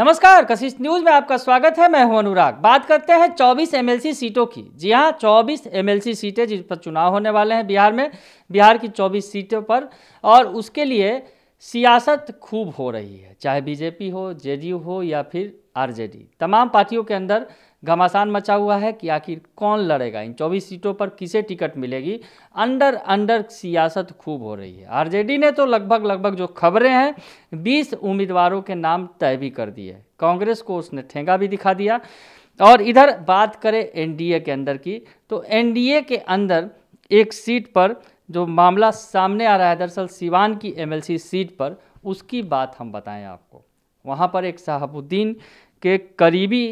नमस्कार कशिश न्यूज में आपका स्वागत है मैं हूं अनुराग बात करते हैं 24 एमएलसी सीटों की जी हां 24 एमएलसी सीटें जिस पर चुनाव होने वाले हैं बिहार में बिहार की 24 सीटों पर और उसके लिए सियासत खूब हो रही है चाहे बीजेपी हो जेडीयू हो या फिर आरजेडी तमाम पार्टियों के अंदर घमासान मचा हुआ है कि आखिर कौन लड़ेगा इन 24 सीटों पर किसे टिकट मिलेगी अंडर अंडर सियासत खूब हो रही है आरजेडी ने तो लगभग लगभग जो खबरें हैं 20 उम्मीदवारों के नाम तय भी कर दिए कांग्रेस को उसने ठेंगा भी दिखा दिया और इधर बात करें एनडीए के अंदर की तो एनडीए के अंदर एक सीट पर जो मामला सामने आ रहा है दरअसल सिवान की एमएलसी सीट पर उसकी बात हम बताएं आपको वहाँ पर एक साहबुद्दीन के करीबी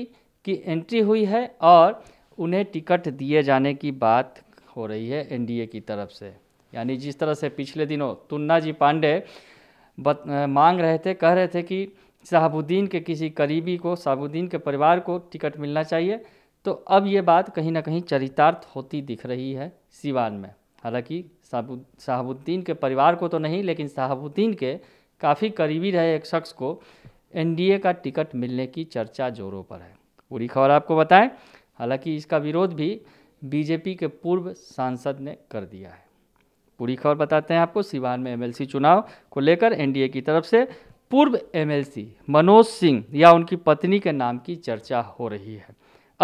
की एंट्री हुई है और उन्हें टिकट दिए जाने की बात हो रही है एनडीए की तरफ से यानी जिस तरह से पिछले दिनों तुन्ना जी पांडे बत, मांग रहे थे कह रहे थे कि शहाबुद्दीन के किसी करीबी को शहाबुद्दीन के परिवार को टिकट मिलना चाहिए तो अब ये बात कहीं ना कहीं चरितार्थ होती दिख रही है सिवान में हालांकि शहाबुद्दीन के परिवार को तो नहीं लेकिन शहाबुद्दीन के काफ़ी करीबी रहे एक शख्स को एनडीए का टिकट मिलने की चर्चा जोरों पर है पूरी खबर आपको बताएं हालांकि इसका विरोध भी बीजेपी के पूर्व सांसद ने कर दिया है पूरी खबर बताते हैं आपको सिवान में एमएलसी चुनाव को लेकर एनडीए की तरफ से पूर्व एमएलसी मनोज सिंह या उनकी पत्नी के नाम की चर्चा हो रही है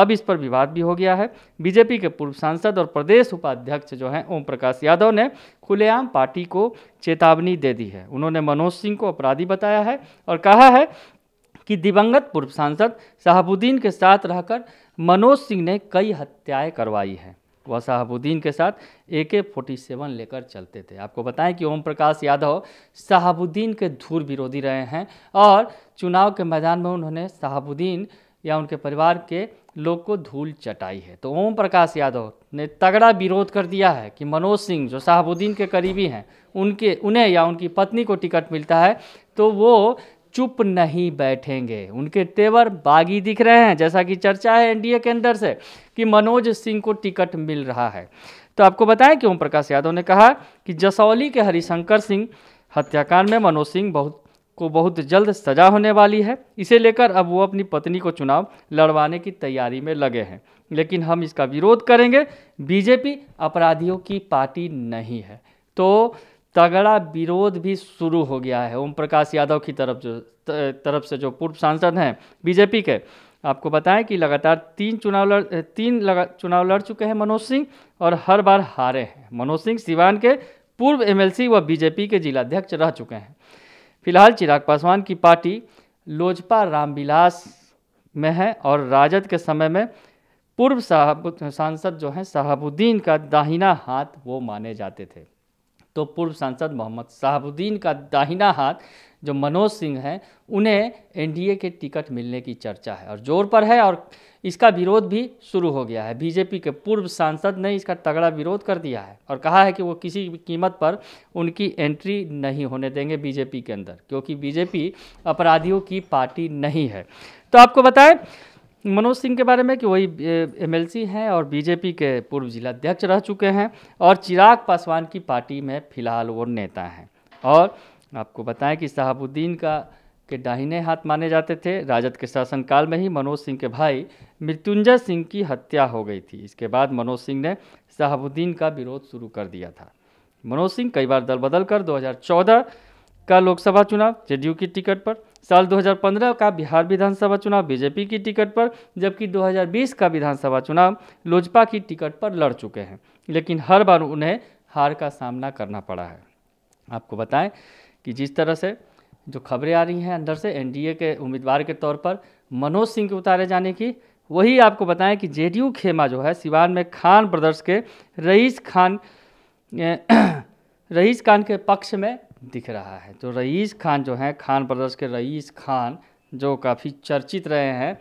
अब इस पर विवाद भी हो गया है बीजेपी के पूर्व सांसद और प्रदेश उपाध्यक्ष जो हैं ओम प्रकाश यादव ने खुलेआम पार्टी को चेतावनी दे दी है उन्होंने मनोज सिंह को अपराधी बताया है और कहा है कि दिवंगत पूर्व सांसद शहाबुद्दीन के साथ रहकर मनोज सिंह ने कई हत्याएं करवाई हैं वह शहाबुद्दीन के साथ ए के फोर्टी सेवन लेकर चलते थे आपको बताएं कि ओम प्रकाश यादव शहाबुद्दीन के धूर विरोधी रहे हैं और चुनाव के मैदान में उन्होंने शहाबुद्दीन या उनके परिवार के लोग को धूल चटाई है तो ओम प्रकाश यादव ने तगड़ा विरोध कर दिया है कि मनोज सिंह जो शहाबुद्दीन के करीबी हैं उनके उन्हें या उनकी पत्नी को टिकट मिलता है तो वो चुप नहीं बैठेंगे उनके तेवर बागी दिख रहे हैं जैसा कि चर्चा है एनडीए के अंदर से कि मनोज सिंह को टिकट मिल रहा है तो आपको बताएं कि ओम प्रकाश यादव ने कहा कि जसौली के हरिशंकर सिंह हत्याकांड में मनोज सिंह बहुत को बहुत जल्द सजा होने वाली है इसे लेकर अब वो अपनी पत्नी को चुनाव लड़वाने की तैयारी में लगे हैं लेकिन हम इसका विरोध करेंगे बीजेपी अपराधियों की पार्टी नहीं है तो तगड़ा विरोध भी शुरू हो गया है ओम प्रकाश यादव की तरफ जो तरफ से जो पूर्व सांसद हैं बीजेपी के आपको बताएं कि लगातार तीन चुनाव लड़ तीन लगा चुनाव लड़ चुके हैं मनोज सिंह और हर बार हारे हैं मनोज सिंह सिवान के पूर्व एमएलसी व बीजेपी के जिलाध्यक्ष रह चुके हैं फिलहाल चिराग पासवान की पार्टी लोजपा रामविलास में है और राजद के समय में पूर्व साहब सांसद जो हैं शहाबुद्दीन का दाहिना हाथ वो माने जाते थे तो पूर्व सांसद मोहम्मद साहबुद्दीन का दाहिना हाथ जो मनोज सिंह हैं उन्हें एनडीए के टिकट मिलने की चर्चा है और जोर पर है और इसका विरोध भी शुरू हो गया है बीजेपी के पूर्व सांसद ने इसका तगड़ा विरोध कर दिया है और कहा है कि वो किसी भी कीमत पर उनकी एंट्री नहीं होने देंगे बीजेपी के अंदर क्योंकि बीजेपी अपराधियों की पार्टी नहीं है तो आपको बताएं मनोज सिंह के बारे में कि वही एमएलसी हैं और बीजेपी के पूर्व जिलाध्यक्ष रह चुके हैं और चिराग पासवान की पार्टी में फिलहाल वो नेता हैं और आपको बताएं कि शहाबुद्दीन का के दाहिने हाथ माने जाते थे राजद के शासनकाल में ही मनोज सिंह के भाई मृत्युंजय सिंह की हत्या हो गई थी इसके बाद मनोज सिंह ने शहाबुद्दीन का विरोध शुरू कर दिया था मनोज सिंह कई बार दल बदल कर 2014 का लोकसभा चुनाव जेडीयू की टिकट पर साल 2015 का बिहार विधानसभा चुनाव बीजेपी की टिकट पर जबकि 2020 का विधानसभा चुनाव लोजपा की टिकट पर लड़ चुके हैं लेकिन हर बार उन्हें हार का सामना करना पड़ा है आपको बताएं कि जिस तरह से जो खबरें आ रही हैं अंदर से एनडीए के उम्मीदवार के तौर पर मनोज सिंह के उतारे जाने की वही आपको बताएं कि जेडीयू खेमा जो है सिवान में खान ब्रदर्स के रईस खान रईस खान के पक्ष में दिख रहा है तो रईस खान जो हैं खान ब्रदर्स के रईस खान जो काफ़ी चर्चित रहे हैं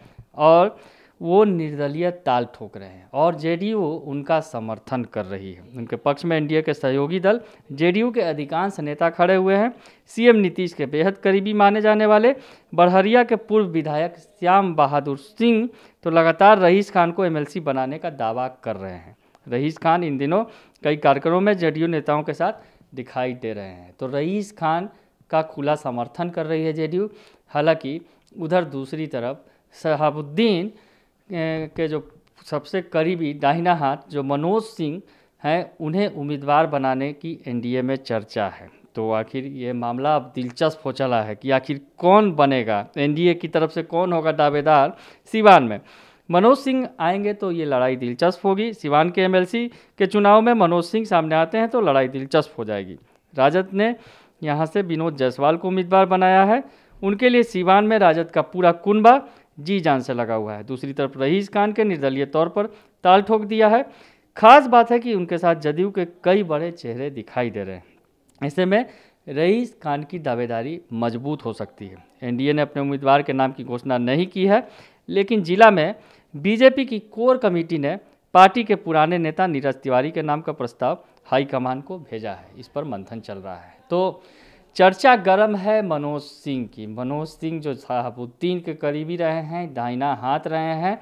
और वो निर्दलीय ताल ठोक रहे हैं और जेडीयू उनका समर्थन कर रही है उनके पक्ष में एनडीए के सहयोगी दल जेडीयू के अधिकांश नेता खड़े हुए हैं सीएम नीतीश के बेहद करीबी माने जाने वाले बड़हरिया के पूर्व विधायक श्याम बहादुर सिंह तो लगातार रईस खान को एमएलसी बनाने का दावा कर रहे हैं रईस खान इन दिनों कई कार्यक्रमों में जेडीयू नेताओं के साथ दिखाई दे रहे हैं तो रईस खान का खुला समर्थन कर रही है जेडीयू हालांकि उधर दूसरी तरफ शहाबुद्दीन के जो सबसे करीबी दाहिना हाथ जो मनोज सिंह हैं उन्हें उम्मीदवार बनाने की एनडीए में चर्चा है तो आखिर ये मामला अब दिलचस्प हो चला है कि आखिर कौन बनेगा एनडीए की तरफ से कौन होगा दावेदार सिवान में मनोज सिंह आएंगे तो ये लड़ाई दिलचस्प होगी सिवान के एमएलसी के चुनाव में मनोज सिंह सामने आते हैं तो लड़ाई दिलचस्प हो जाएगी राजद ने यहाँ से विनोद जायसवाल को उम्मीदवार बनाया है उनके लिए सिवान में राजद का पूरा कुनबा जी जान से लगा हुआ है दूसरी तरफ रईस खान के निर्दलीय तौर पर ताल ठोक दिया है खास बात है कि उनके साथ जदयू के कई बड़े चेहरे दिखाई दे रहे हैं ऐसे में रईस खान की दावेदारी मजबूत हो सकती है एनडीए ने अपने उम्मीदवार के नाम की घोषणा नहीं की है लेकिन जिला में बीजेपी की कोर कमेटी ने पार्टी के पुराने नेता नीरज तिवारी के नाम का प्रस्ताव हाईकमान को भेजा है इस पर मंथन चल रहा है तो चर्चा गर्म है मनोज सिंह की मनोज सिंह जो साहबुद्दीन के करीबी रहे हैं दाहिना हाथ रहे हैं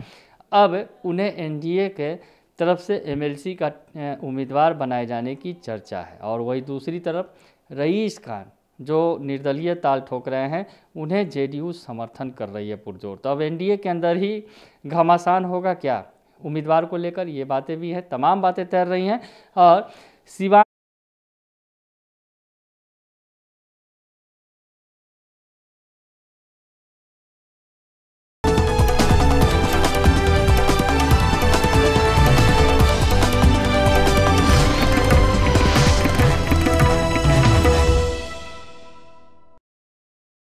अब उन्हें एनडीए के तरफ से एमएलसी का उम्मीदवार बनाए जाने की चर्चा है और वही दूसरी तरफ रईस खान जो निर्दलीय ताल ठोक रहे हैं उन्हें जेडीयू समर्थन कर रही है पुरजोर तो अब एनडीए के अंदर ही घमासान होगा क्या उम्मीदवार को लेकर ये बातें भी हैं तमाम बातें तैर रही हैं और सिवा